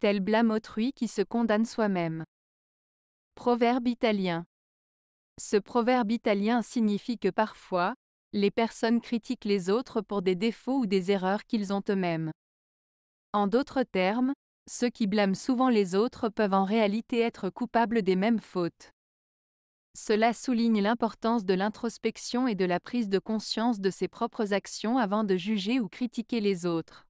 tel blâme autrui qui se condamne soi-même. Proverbe italien. Ce proverbe italien signifie que parfois, les personnes critiquent les autres pour des défauts ou des erreurs qu'ils ont eux-mêmes. En d'autres termes, ceux qui blâment souvent les autres peuvent en réalité être coupables des mêmes fautes. Cela souligne l'importance de l'introspection et de la prise de conscience de ses propres actions avant de juger ou critiquer les autres.